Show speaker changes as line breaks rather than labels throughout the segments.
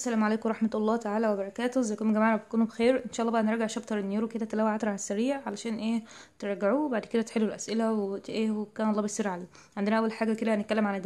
السلام عليكم ورحمة الله تعالى وبركاته ازيكم يا جماعة بتكونوا بخير ان شاء الله بقى نراجع شابتر النيورو كده تلاوة عطرة على السريع علشان ايه تراجعوه وبعد كده تحلوا الأسئلة وايه وكان الله بيسر عليه عندنا أول حاجة كده هنتكلم عن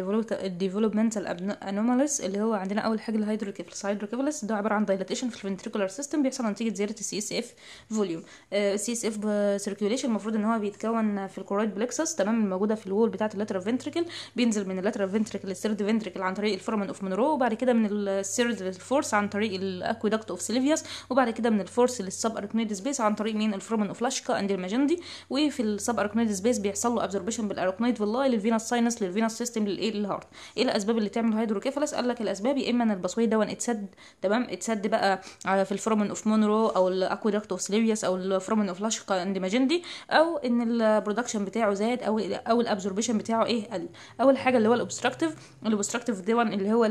الديفلوبمنتال انوماليس اللي هو عندنا أول حاجة الهيدروكيفلس هيدروكيفلس ده عبارة عن دايلاتيشن في الفنتريكولار سيستم بيحصل نتيجة زيادة السي اس اف فوليوم السي اس اف سيركيوليشن المفروض ان هو بيتكون في الكورويد بلكسس تمام الموجودة في الوول بتاعة اللاترال فنتريكل بينزل من اللاترال فنتريكل للثيرد فنتريكل عن طريق الفورمن اوف مونرو وبعد كده من الثيرد الفورس عن طريق الاكويدكت اوف سيليفياس وبعد كده من الفورس للسب اركنيد سبيس عن طريق مين الفرومن لاشكا اند الماجندي وفي السب اركنيد سبيس بيحصل له ابزوربشن بالاركنيد فيلاي للفينس ساينس للفينس سيستم للاي للهارت ايه الاسباب اللي تعمل هيدروكيفالس قال لك الاسباب يا اما ان الباسوي دون اتسد تمام اتسد بقى في الفرومن اوف مونرو او الاكويدكت اوف سيليفياس او الفرومن لاشكا اند الماجندي او ان البرودكشن بتاعه زاد او او الابزوربشن بتاعه ايه قل اول حاجه اللي هو الاوبستراكتيف الاوبستراكتيف دون اللي هو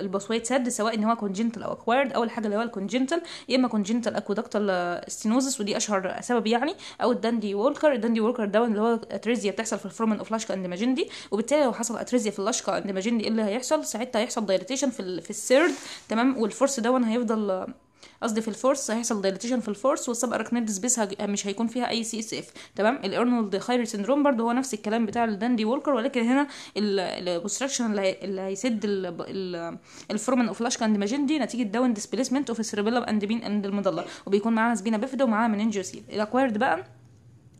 الباسوي اتسد سواء ان هو هو كونجنتال او اكوايرد اول حاجه اللي هو الكونجنتال يا اما كونجنتال اكوادكتال ستينوزس ودي اشهر سبب يعني او الداندي وولكر الداندي وولكر ده اللي هو اتريزيا بتحصل في الفرومن اوف لاشكا اندماجندي وبالتالي لو حصل اتريزيا في اللاشكا اندماجندي ايه اللي هيحصل ساعتها هيحصل دايليتيشن في في السيرد تمام والفورس ده هيفضل قصدي في الفورس هيحصل دايليتيشن في الفورس والسب اركنيد سبيس مش هيكون فيها اي سي اس اف تمام الارنولد خيري سندروم برضه هو نفس الكلام بتاع الداندي وولكر ولكن هنا الكونستراكشن اللي هيسد الفورمن اوف لاش كاند ماجندي نتيجه داون ديسبيسمنت اوف السيربيلم اند بين اند المضله وبيكون معاها سبينا بيفيدا ومعاها مننجيوسيل الاكوايرد بقى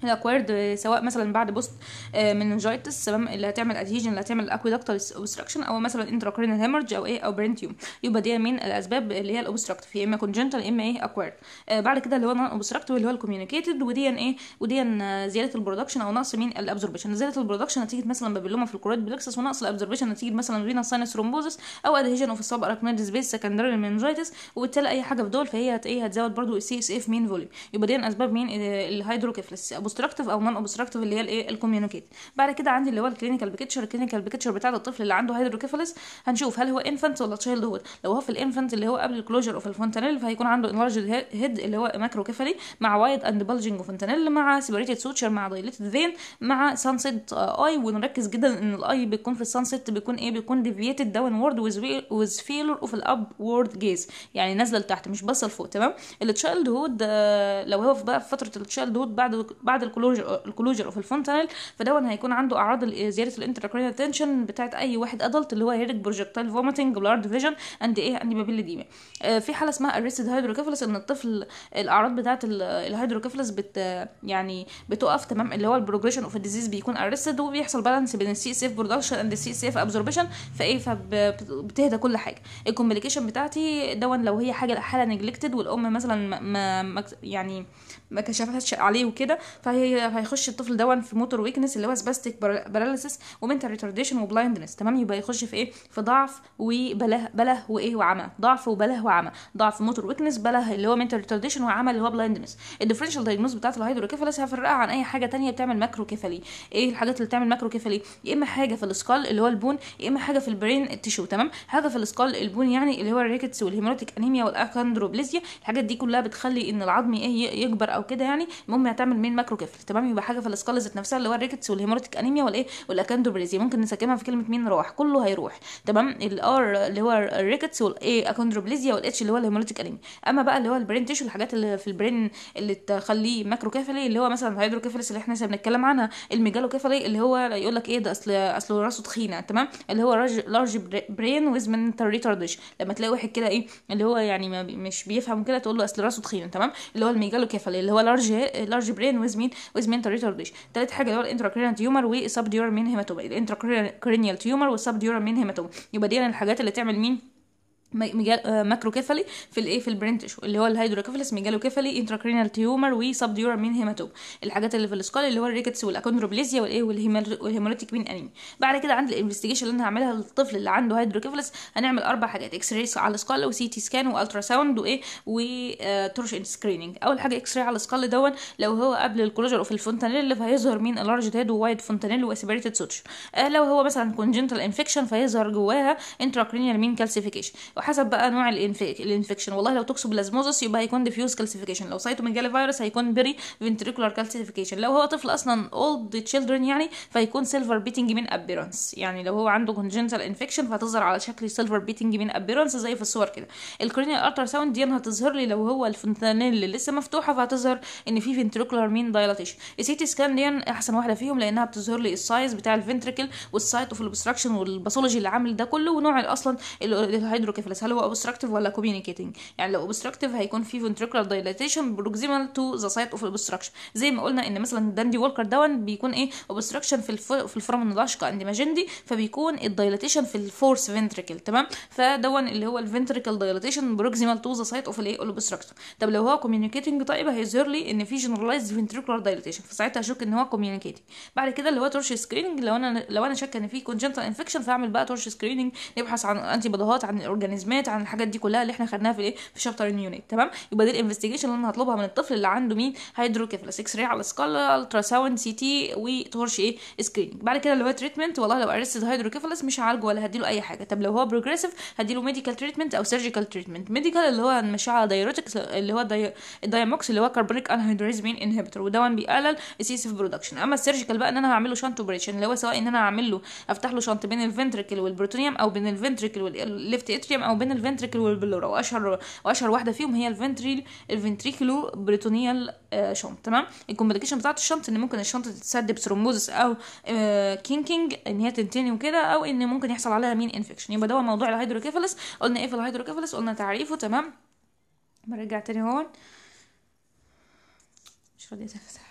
الاكوارد سواء مثلا بعد بوست آه، مننجيتس سواء اللي هتعمل اديجن اللي هتعمل اكويدكتال اوبستراكشن او مثلا انتراكرينال هيمرج او ايه او برينتيوم يبقى دي من الاسباب اللي هي الاوبستراكت يا اما كونجنتال يا اما ايه اكوارد آه، بعد كده اللي هو نون اوبستراكتيف اللي هو الكوميونيكيتد ودي ان ايه ودي ان زياده البرودكشن او نقص مين الابزوربشن زياده البرودكشن نتيجه مثلا بابيلوما في الكورويد بلكسس ونقص الابزوربشن نتيجه مثلا رينا ساينس رومبوزس او اديجن اوف الصب اراكنيد سبيس سكندري المنجيتس وبالتالي اي حاجه في دول فهي هت ايه هتزود برده السي اس اف مين فوليوم يبقى دي اسباب مين آه، الهيدروكيفلس اوبستراكتيف او نون اوبستراكتيف اللي هي الايه الكوميونيكيت بعد كده عندي اللي هو الكلينيكال بيكتشر الكلينيكال بيكتشر بتاع الطفل اللي عنده هيدروكيفاليس هنشوف هل هو انفنت ولا تشايلد هود لو هو في الانفنت اللي هو قبل الكلوجر اوف الفونتانيل فهيكون عنده انلارج هيد اللي هو ماكروكيفالي مع وايد اند بلجنج فونتانيل مع سيبريتد سوتشر مع دايليتد فين مع سانسيت اي ونركز جدا ان الاي بيكون في السانسيت بيكون ايه بيكون ديفييتد داون وورد ويز فيلر اوف الاب وورد جيز يعني نازله لتحت مش بس لفوق تمام التشايلد هود لو هو في بقى في فتره التشايلد هود بعد بعد بعد الكلوجر اوف الفونتانيل فده هيكون عنده اعراض زياده الانتراكرينال تنشن بتاعت اي واحد ادلت اللي هو هيرك بروجكتايل فوميتنج بلارد فيجن اند ايه اند ديما في حاله اسمها ارستد هيدروكيفلس ان الطفل الاعراض بتاعت الهيدروكيفلس بت يعني بتقف تمام اللي هو البروجريشن اوف الديزيز بيكون ارستد وبيحصل بالانس بين السي اس اف برودكشن اند السي اس اف ابزوربشن فايه فبتهدى كل حاجه الكومبليكيشن بتاعتي دون لو هي حاجه حاله نجلكتد والام مثلا ما يعني ما كشفتش عليه وكده فهيخش الطفل دون في موتور ويكنس اللي هو سباستيك باراليسيس ومنتال ريتارديشن وبلايندنس تمام يبقى يخش في ايه في ضعف وبله بله وايه وعمى ضعف وبله وعمى ضعف موتور ويكنس بله اللي هو منتال ريتارديشن وعمى اللي هو بلايندنس الديفرنشال دايجنوز بتاعه الهيدروكيفاليس هفرقها عن اي حاجه تانية بتعمل ماكروكيفالي ايه الحاجات اللي بتعمل ماكروكيفالي يا اما حاجه في السكال اللي هو البون يا اما حاجه في البرين التشو تمام حاجه في السكال البون يعني اللي هو الريكتس والهيموريتيك انيميا والاكاندروبليزيا الحاجات دي كلها بتخلي ان العظم ايه يكبر او او كده يعني المهم هتعمل مين ماكرو كفل تمام يبقى حاجه في الاسكال ذات نفسها اللي هو الريكتس والهيموريتيك انيميا والايه والاكندروبريزيا ممكن نسكنها في كلمه مين راح كله هيروح تمام الار اللي هو الريكتس والايه اكندروبليزيا والاتش اللي هو الهيموريتيك انيميا اما بقى اللي هو البرين تيشو الحاجات اللي في البرين اللي تخليه ماكروكيفالي اللي هو مثلا الهيدروكيفاليس اللي احنا بنتكلم عنها الميجالوكيفالي اللي هو يقول لك ايه ده اصل اصل راسه تخينه تمام اللي هو لارج برين ويز من لما تلاقي واحد كده ايه اللي هو يعني مش بيفهم كده تقول له اصل راسه تخينه تمام اللي هو الميجالوكيفالي اللي هو لارج لارج برين ويز مين ويز مينتال ريتارديشن ثالث حاجه اللي هو الانتراكرينال تيومر والسب ديورال مين هيماتوما الانتراكرينال تيومر والسب ديورال مين هيماتوما يبقى دي يعني الحاجات اللي تعمل مين ماكروكيفالي آه، في الايه في البرنت اللي هو الهيدروكيفالس ميجالوكيفالي انتراكرينال تيومر وسب ديورامين هيماتوم الحاجات اللي في السكال اللي هو الريكتس والاكوندروبليزيا والايه والهيموليتيك بين انيمي بعد كده عند الانفستيجيشن اللي انا هعملها للطفل اللي عنده هيدروكيفالس هنعمل اربع حاجات اكس راي على السكال وسي تي سكان والترا ساوند وايه ان آه، سكريننج اول حاجه اكس راي على السكال دون لو هو قبل الكلوجر اوف الفونتانيل فهيظهر مين اللارج هيد ووايد فونتانيل وسيبريتد سوتش لو هو مثلا كونجنتال انفكشن فيظهر جواها انتراكرينال مين كالسيفيكيشن وحسب بقى نوع الانفكشن والله لو بلازموزس يبقى هيكون ديفيوز كالسيفيكيشن لو سايتوميجالي فيروس هيكون بري فنتريكولار كالسيفيكيشن لو هو طفل اصلا اولد تشيلدرن يعني فيكون سيلفر بيتنج من ابيرنس يعني لو هو عنده كونجنتال انفكشن فهتظهر على شكل سيلفر بيتنج من ابيرنس زي في الصور كده الكرينيال التر ساوند دي هتظهر لي لو هو الفنتانيل اللي لسه مفتوحه فهتظهر ان في فنتريكولار مين دايلاتيشن السيتي سكان دي احسن واحده فيهم لانها بتظهر لي السايز بتاع الفنتريكل والسايت اوف الاوبستراكشن والباثولوجي اللي عامل ده كله ونوع اصلا الهيدروكيفالي ventriculus هل هو obstructive ولا communicating يعني لو obstructive هيكون في ventricular dilatation proximal to the site of obstruction زي ما قلنا ان مثلا داندي وولكر ده بيكون ايه obstruction في الفو في الفورمن لاشكا عند ماجندي فبيكون الدايلاتيشن في الفورس ventricle تمام فدون اللي هو الventricle dilatation proximal to the site of الايه obstruction طب لو هو communicating طيب هيظهر لي ان في generalized ventricular dilatation فساعتها اشك ان هو communicating بعد كده اللي هو torch سكريننج لو انا لو انا شاك ان في congenital infection فاعمل بقى torch سكريننج نبحث عن انتي الانتي عن مانجمنت عن الحاجات دي كلها اللي احنا خدناها في الايه في شابتر يونيت تمام يبقى دي الانفستيجيشن اللي انا هطلبها من الطفل اللي عنده مين هيدروكيفالس اكس راي على سكالا الترا ساوند سي تي وتورش ايه سكرينج بعد كده اللي هو تريتمنت والله لو ارستد هيدروكيفالس مش هعالجه ولا هديله اي حاجه طب لو هو بروجريسيف هديله ميديكال تريتمنت او سيرجيكال تريتمنت ميديكال اللي هو هنمشيه على دايروتكس اللي هو الدايموكس اللي هو كاربونيك انهيدريز مين انهبيتور وده بيقلل السيسيف برودكشن اما السيرجيكال بقى ان انا هعمل له شنت اوبريشن اللي هو سواء ان انا هعمل له افتح له شنط بين الفنتركل والبروتونيوم او بين الفنتركل والليفت اتريوم او بين الفنتريكل والبلورا واشهر واشهر واحده فيهم هي الفنتريل الفنتريكلو بريتونيال آه، شنط تمام الكومبليكيشن بتاعه الشنط ان ممكن الشنطه تتسد بثرومبوزس او آه، كينكينج ان هي تنتني وكده او ان ممكن يحصل عليها مين انفكشن يبقى ده موضوع الهيدروكيفالس قلنا ايه في الهيدروكيفالس قلنا تعريفه تمام برجع تاني هون مش راضيه تفتح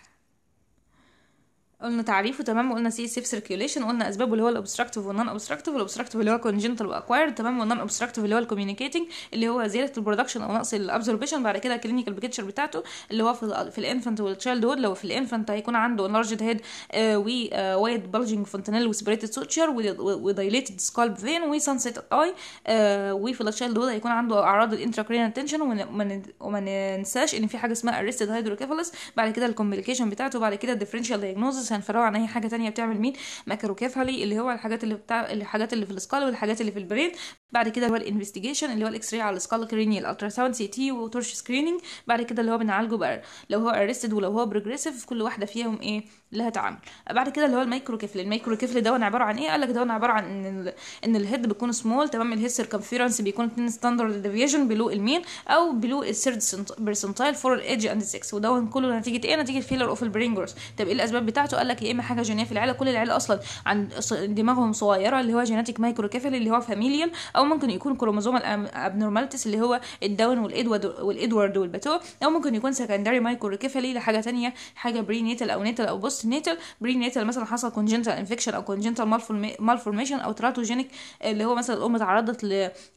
قلنا تعريفه تمام وقلنا سي سيف سيركيوليشن قلنا اسبابه اللي هو الابستراكتيف والنون ابستراكتيف والاوبستراكتيف اللي هو كونجنتال واكوايرد تمام والنون ابستراكتيف اللي هو الكوميونيكيتنج اللي هو زياده البرودكشن او نقص الابزوربشن بعد كده كلينيكال بيكتشر بتاعته اللي هو في, في الانفانت والتشايلد هود لو في الانفانت هيكون عنده انلارجد هيد ووايد بلجنج فونتانيل وسبريتد سوتشر ودايليتد سكالب فين وسانسيت اي وفي التشايلد هود هيكون عنده اعراض الانتراكرين تنشن وما ننساش ان في حاجه اسمها اريستد هيدروكيفالس بعد كده الكومبليكيشن بتاعته بعد كده الديفرنشال دايجنوزس مثلا هنفرقه عن اي حاجه تانية بتعمل مين ماكروكيفالي اللي هو الحاجات اللي بتاع الحاجات اللي في السكال والحاجات اللي في البرين بعد كده هو الانفستيجيشن اللي هو الاكس راي على السكال كرينيال الترا ساوند سي تي وتورش سكريننج بعد كده اللي هو بنعالجه بقى لو هو ارستد ولو هو بروجريسيف كل واحده فيهم ايه لها تعامل بعد كده اللي هو الميكروكيفل الميكروكيفل ده عباره عن ايه قال لك ده عباره عن ان ال... ان الهيد بيكون سمول تمام الهيد سيركمفيرنس بيكون 2 ستاندرد ديفيجن بلو المين او بلو الثيرد برسنتايل فور الايدج اند 6 وده كله نتيجه ايه نتيجه فيلر اوف البرينجرز طب ايه الاسباب بتاعته قال لك يا اما حاجه جينيه في العيله كل العيله اصلا عند دماغهم صغيره اللي هو جيناتيك مايكروكيفالي اللي هو فاميليال او ممكن يكون كروموزوم الابنورمالتيز اللي هو الداون والادوارد والادوارد والباتو او ممكن يكون سكندري مايكروكيفالي لحاجه تانية حاجه بري نيتال او نيتال او بوست نيتال بري نيتال مثلا حصل كونجنتال انفكشن او كونجنتال مالفورميشن او تراتوجينيك اللي هو مثلا الام اتعرضت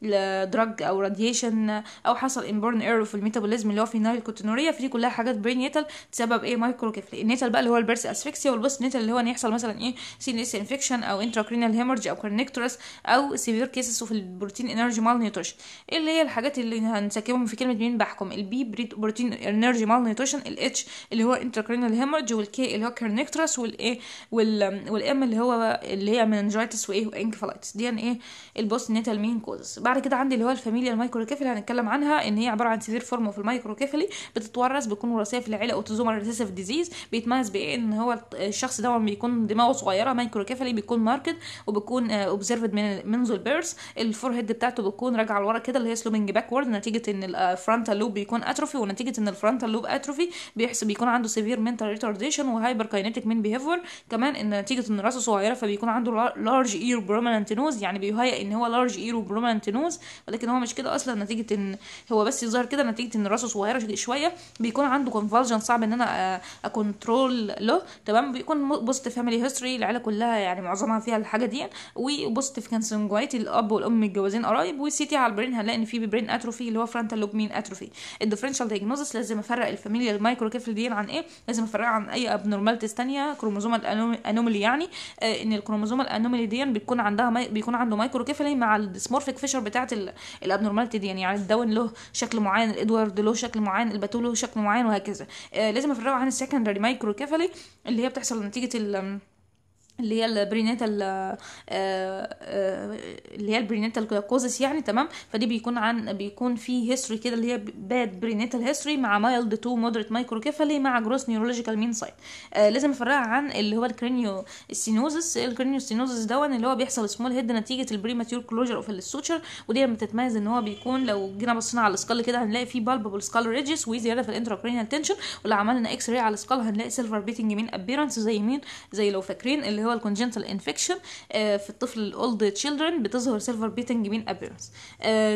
لدراج او راديشن او حصل انبورن ايرور في الميتابوليزم اللي هو في فينايل كوتينوريا فدي كلها حاجات بري نيتال تسبب ايه مايكروكيفالي النيتال بقى اللي هو البيرس اسفيكسيا والبوست اللي هو ان يحصل مثلا ايه اس انفكشن او انتراكرينال هيمورج او كورنيكتورس او سيفير كيسز اوف البروتين انرجي مال نيوتريشن ايه اللي هي الحاجات اللي هنسكبهم في كلمه مين بحكم البي بروتين انرجي مال نيوتريشن الاتش اللي هو انتراكرينال هيمورج والكي اللي هو كورنيكتورس والايه والام اللي هو اللي هي مننجايتس وايه وانكفالايتس دي يعني ايه البوست نيتال مين كوزز بعد كده عندي اللي هو الفاميليا المايكروكيفالي هنتكلم عنها ان هي عباره عن سيفير فورم اوف المايكروكيفالي بتتورث بتكون وراثيه في العيله اوتوزومال ريسيسيف ديزيز بيتميز بايه ان هو الشخص ده بيكون دماغه صغيره مايكروكيفالي بيكون ماركت وبيكون اوبزرفد آه، من منذ البيرس الفور هيد بتاعته بتكون راجعه لورا كده اللي هي سلومنج باكورد نتيجه ان الفرونتال لوب آه، بيكون اتروفي ونتيجه ان الفرونتال لوب اتروفي بيحس بيكون عنده سيفير منتال ريتارديشن وهايبر كاينيتيك من بيهيفور كمان ان نتيجه ان راسه صغيره فبيكون عنده لارج اير برومننت نوز يعني بيهيئ ان هو لارج اير برومننت نوز ولكن هو مش كده اصلا نتيجه ان هو بس يظهر كده نتيجه ان راسه صغيره شويه بيكون عنده كونفالجن صعب ان انا اكونترول آه، له تمام بيكون بوزيتيف فاميلي هيستوري العيله كلها يعني معظمها فيها الحاجه دي وبوزيتيف كانسنجوايتي الاب والام متجوزين قرايب وسيتي على البرين هنلاقي ان في برين اتروفي اللي هو فرانتال مين اتروفي الديفرنشال دايجنوزس لازم افرق الفاميليا المايكروكيفل دي عن ايه لازم افرقها عن اي ابنورمالتيز ثانيه كروموزومال انومالي يعني آه، ان الكروموزومال انومالي دي بيكون عندها ماي... بيكون عنده مايكروكيفلي مع الديسمورفيك فيشر بتاعه ال... الابنورمالتي دي يعني الداون له شكل معين الادوارد له شكل معين الباتو له شكل معين وهكذا آه، لازم افرقه عن السكندري مايكروكيفلي اللي هي بتاع بتحصل نتيجه اللي هي البريناتال آه، آه، آه، اللي هي البريناتال كوزس يعني تمام فدي بيكون عن بيكون في هيستوري كده اللي هي باد بريناتال هيستوري مع مايلد تو مودريت مايكروكيفالي مع جروس نيورولوجيكال مين سايت لازم افرقها عن اللي هو الكرينيو سينوزس الكرينيو سينوزس دون اللي هو بيحصل سمول هيد نتيجه البريماتيور كلوجر اوف السوتشر ودي لما تتميز ان هو بيكون لو جينا بصينا على السكال كده هنلاقي فيه بالبابل سكال ريجس وزياده في الانتراكرينيال تنشن ولو عملنا اكس راي على السكال هنلاقي سيلفر بيتنج مين ابيرنس زي مين زي لو فاكرين اللي اللي هو الكونجنتال انفكشن آه، في الطفل الاولد تشيلدرن بتظهر سيلفر بيتنج مين ابيرنس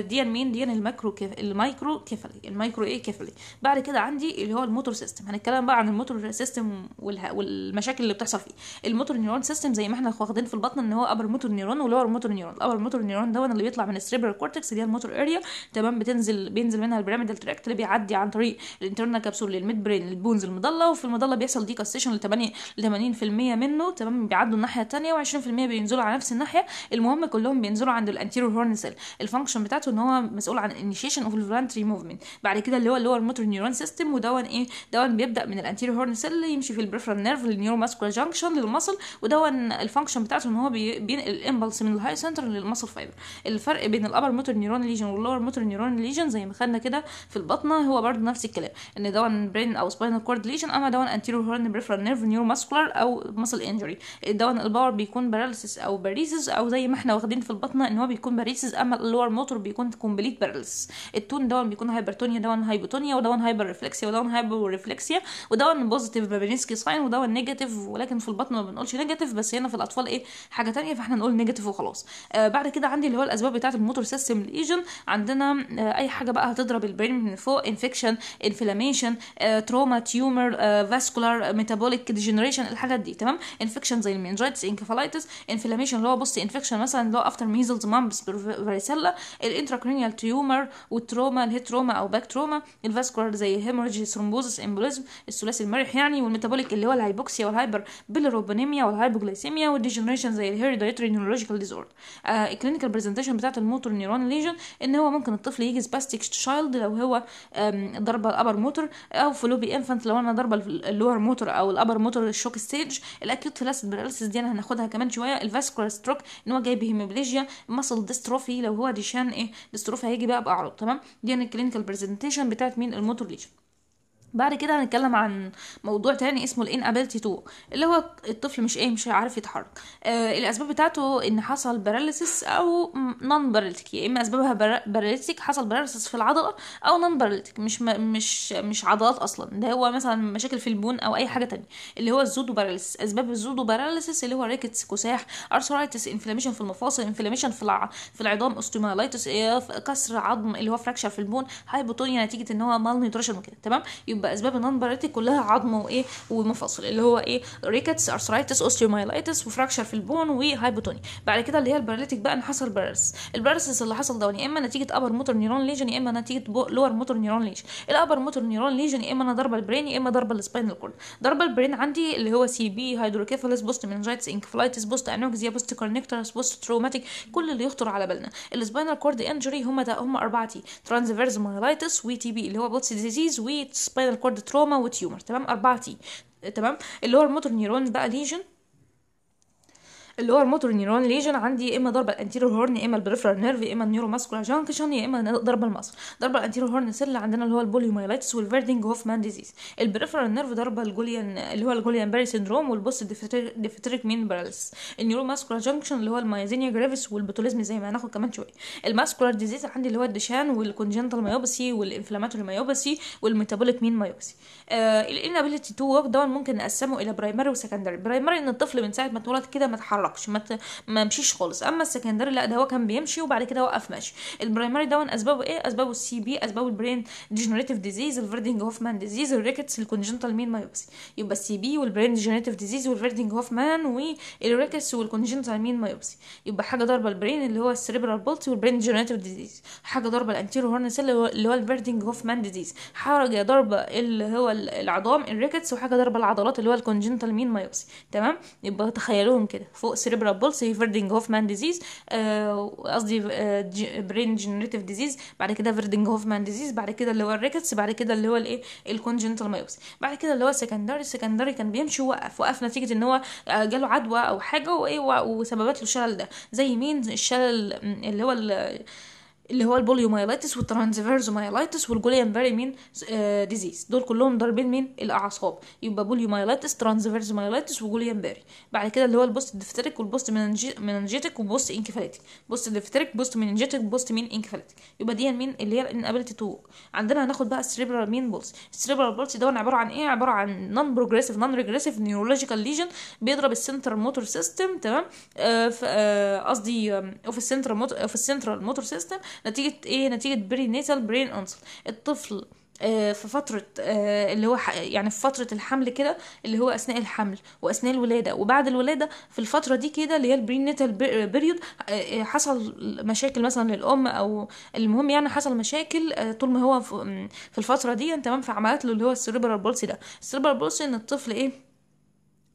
دي مين يعني دي يعني المايكرو كيف المايكرو كيفالي المايكرو ايه كيفالي بعد كده عندي اللي هو الموتور سيستم هنتكلم بقى عن الموتور سيستم والمشاكل اللي بتحصل فيه الموتور نيورون سيستم زي ما احنا واخدين في البطن ان هو ابر موتور نيورون ولور موتور نيورون الابر موتور نيورون ده اللي بيطلع من السريبرال كورتكس اللي هي الموتور اريا تمام بتنزل بينزل منها البيراميدال تراكت اللي بيعدي عن طريق الانترنال كابسول للميد برين للبونز المضله وفي المضله بيحصل ديكاستيشن ل 80 ل 80% منه تمام بيعدوا الناحيه الثانيه و20% بينزلوا على نفس الناحيه المهم كلهم بينزلوا عند الانتيرور هورن سيل الفانكشن بتاعته ان هو مسؤول عن الانيشيشن اوف الفولانتري موفمنت بعد كده اللي هو اللور موتور نيورون سيستم ودون ايه دون بيبدا من الانتيرور هورن سيل يمشي في البريفرال نيرف للنيوروماسكولار جانكشن للمصل ودون الفانكشن بتاعته ان هو بينقل الامبلس من الهاي سنتر للمصل فايبر الفرق بين الابر موتور نيورون ليجن واللور موتور نيورون ليجن زي ما خدنا كده في البطنه هو برضه نفس الكلام ان دون برين او سباينال كورد ليجن اما دون انتيرور هورن بريفرال نيرف نيوروماسكولار او مصل انجري دون الباور بيكون باراليسس او باريسس او زي ما احنا واخدين في البطنه ان هو بيكون باريسس اما اللور موتور بيكون كومبليت باراليسيس التون دون بيكون هايبرتونيا دون هايبوتونيا ودون هايبر ريفلكسيا ودون هايبر ريفلكسيا ودون بوزيتيف بابينسكي ساين ودون نيجاتيف ولكن في البطن ما بنقولش نيجاتيف بس هنا في الاطفال ايه حاجه ثانيه فاحنا نقول نيجاتيف وخلاص آه بعد كده عندي اللي هو الاسباب بتاعه الموتور سيستم ليجن عندنا آه اي حاجه بقى هتضرب البرين من فوق انفكشن انفلاميشن تروما تيومر فاسكولار ميتابوليك ديجنريشن الحاجات دي تمام انفكشن زي المنجيتس انكفالايتس انفلاميشن اللي هو بصي انفكشن مثلا اللي هو افتر ميزلز مامبس فاريسيلا الانتراكرينيال تيومر والتروما الهيتروما او باك تروما الفاسكولار زي هيموريجي ثرومبوزس امبوليزم الثلاثي المرح يعني والميتابوليك اللي هو الهايبوكسيا والهايبر بيلروبينيميا والهايبوغليسيميا والديجنريشن زي دايتري نيورولوجيكال ديزوردر الكلينيكال برزنتيشن بتاعت الموتور نيرون ليجن ان هو ممكن الطفل يجي سباستيك تشايلد لو هو ضربه الابر موتور او فلوبي انفنت لو انا ضربه اللور موتور او الابر موتور الشوك ستيج الاكيوت فلاسيد الباراليسيس دي انا هناخدها كمان شويه الفاسكولار ستروك ان هو جايب هيموبليجيا ماسل ديستروفي لو هو ديشان ايه ديستروفي هيجي بقى باعراض تمام دي انا الكلينيكال برزنتيشن بتاعت مين الموتور ليجن بعد كده هنتكلم عن موضوع تاني اسمه الانابيلتي تو اللي هو الطفل مش ايه مش عارف يتحرك آه الاسباب بتاعته ان حصل باراليسس او نون باراليتيك يا اما اسبابها باراليتيك حصل باراليسس في العضله او نون باراليتيك مش مش مش عضلات اصلا ده هو مثلا مشاكل في البون او اي حاجه تانية اللي هو الزودو باراليسس اسباب الزودو باراليسس اللي هو ريكتس كساح ارثرايتس انفلاميشن في المفاصل انفلاميشن في الع... في العظام اوستيمالايتس كسر عظم اللي هو فراكشر في البون هايبوتونيا نتيجه ان هو مال نيوتريشن وكده تمام بيبقى اسباب النون باريتي كلها عظم وايه ومفاصل اللي هو ايه ريكتس ارثرايتس اوستيومايلايتس وفراكشر في البون وهايبوتوني بعد كده اللي هي الباراليتيك بقى ان حصل بارس البارس اللي حصل ده يا اما نتيجه ابر موتور نيرون ليجن يا اما نتيجه لور موتور نيرون ليجن الابر موتور نيرون ليجن يا اما انا ضربه البرين يا اما ضربه السباينال كورد ضربه البرين عندي اللي هو سي بي هيدروكيفالس بوست منجايتس انكفلايتس بوست انوكزيا بوست كورنيكترس بوست تروماتيك كل اللي يخطر على بالنا السباينال كورد انجري هم ده هم اربعتي ترانزفيرز مايلايتس وي تي بي اللي هو بوتس ديزيز وسباينال سبينال كورد trauma وتيومر تمام 4 تي تمام اللور موتور نيرون بقى ليجن اللي هو الموتور نيرون ليجن عندي يا اما ضربه الانتيريور هورن يا اما البريفرال نيرف يا اما النيورو ماسكولار جانكشن يا اما ضربه المصل ضربه الانتيريور هورن سيل عندنا اللي هو البوليومايلايتس والفيردينج هوفمان ديزيز البريفرال نيرف ضربه الجوليان اللي هو الجوليان باري سيندروم والبوست ديفتريك مين بارالس النيورو ماسكولار جانكشن اللي هو المايزينيا جرافيس والبوتوليزم زي ما هناخد كمان شويه الماسكولار ديزيز عندي اللي هو الدشان والكونجنتال مايوباسي والانفلاماتوري مايوباسي والميتابوليك مين مايوباسي آه الانابيلتي تو ورك ده ممكن نقسمه الى برايمري وسكندري برايمري ان الطفل من ساعه ما اتولد كده ما اتحرك تتحركش ما, ت... ما مشيش خالص اما السكندري لا ده هو كان بيمشي وبعد كده وقف ماشي البرايمري دون اسبابه ايه اسبابه السي بي اسبابه البرين ديجنريتيف ديزيز الفيردينج هوفمان ديزيز الريكتس الكونجنتال مين مايوبسي يبقى السي بي والبرين ديجنريتيف ديزيز والفيردينج هوفمان والريكتس والكونجنتال مين مايوبسي يبقى حاجه ضربه البرين اللي هو السريبرال بولتي والبرين ديجنريتيف ديزيز حاجه ضربه الانتيرو هورن سيل اللي هو الفيردينج هوفمان ديزيز حاجه ضربه اللي هو العظام الريكتس وحاجه ضربه العضلات اللي هو الكونجنتال مين مايوبسي تمام يبقى تخيلوهم كده فوق سيريبرال بولس هي فيردينج هوفمان ديزيز قصدي برين جنريتيف ديزيز بعد كده فيردينج هوفمان ديزيز بعد كده اللي هو الريكتس بعد كده اللي هو الايه الكونجنتال مايوبسي بعد كده اللي هو السكندري السكندري كان بيمشي ووقف وقف نتيجه ان هو آه، جاله عدوى او حاجه وايه وسببت له الشلل ده زي مين الشلل اللي هو اللي هو البوليومايلايتس والترانزفيرزومايلايتس باري مين ديزيز آه، دول كلهم ضاربين مين الاعصاب يبقى بوليومايلايتس ترانزفيرزومايلايتس باري بعد كده اللي هو البوست ديفتريك والبوست مننجيتك والبوست انكفاليتيك بوست ديفتريك بوست مننجيتك بوست مين انكفاليتيك يبقى دي مين اللي هي الانابيلتي تو عندنا هناخد بقى السريبرال مين بولس السريبرال بولس ده عباره عن ايه عباره عن نون بروجريسيف نون ريجريسيف نيورولوجيكال ليجن بيضرب السنتر موتور سيستم تمام آه، آه، قصدي اوف السنتر اوف السنترال موتور سيستم نتيجه ايه نتيجه بري نيتال برين انسل الطفل آه، في فترة آه، اللي هو يعني في فترة الحمل كده اللي هو أثناء الحمل وأثناء الولادة وبعد الولادة في الفترة دي كده اللي هي البرينيتال بيريود آه، حصل مشاكل مثلا للأم أو المهم يعني حصل مشاكل طول ما هو في الفترة دي تمام فعملت له اللي هو السيريبرال بولسي ده السيريبرال بولسي إن الطفل إيه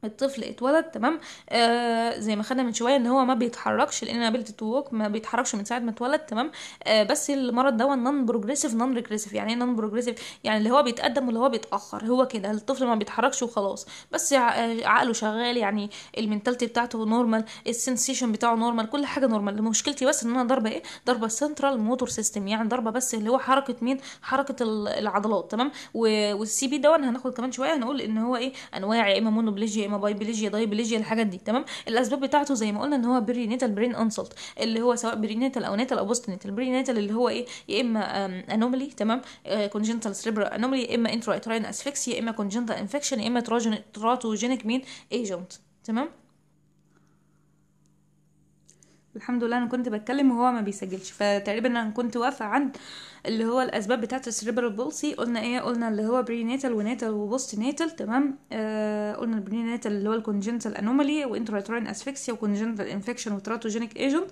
الطفل اتولد تمام آه زي ما خدنا من شويه ان هو ما بيتحركش لان ابيلتي تو ووك ما بيتحركش من ساعه ما اتولد تمام آه بس المرض ده نون بروجريسيف نون ريجريسيف يعني ايه نون بروجريسيف يعني اللي هو بيتقدم واللي هو بيتاخر هو كده الطفل ما بيتحركش وخلاص بس آه، عقله شغال يعني المنتاليتي بتاعته نورمال السنسيشن بتاعه نورمال كل حاجه نورمال مشكلتي بس ان انا ضربه ايه ضربه سنترال موتور سيستم يعني ضربه بس اللي هو حركه مين حركه العضلات تمام والسي بي ده هناخد كمان شويه هنقول ان هو ايه انواع يا اما مونوبليجيا ما بايبيليجيا دايبيليجيا الحاجات دي تمام الاسباب بتاعته زي ما قلنا ان هو نيتال برين انسلت اللي هو سواء نيتال او ناتال او بوست بري نيتال اللي هو ايه يا اما انوملي تمام كونجنتال سريبرا انوملي يا اما انترو اترين اسفيكسيا يا اما كونجنتال انفكشن يا اما تراتوجينيك مين ايجنت تمام الحمد لله انا كنت بتكلم وهو ما بيسجلش فتقريبا انا كنت واقفه عند اللي هو الاسباب بتاعه السريبرال بولسي قلنا ايه قلنا اللي هو بري ناتال وناتال وبوست ناتال تمام آه قلنا البري ناتال اللي هو الكونجنتال انومالي وانتراتورين اسفيكسيا وكونجنتال انفكشن وتراتوجينيك ايجنت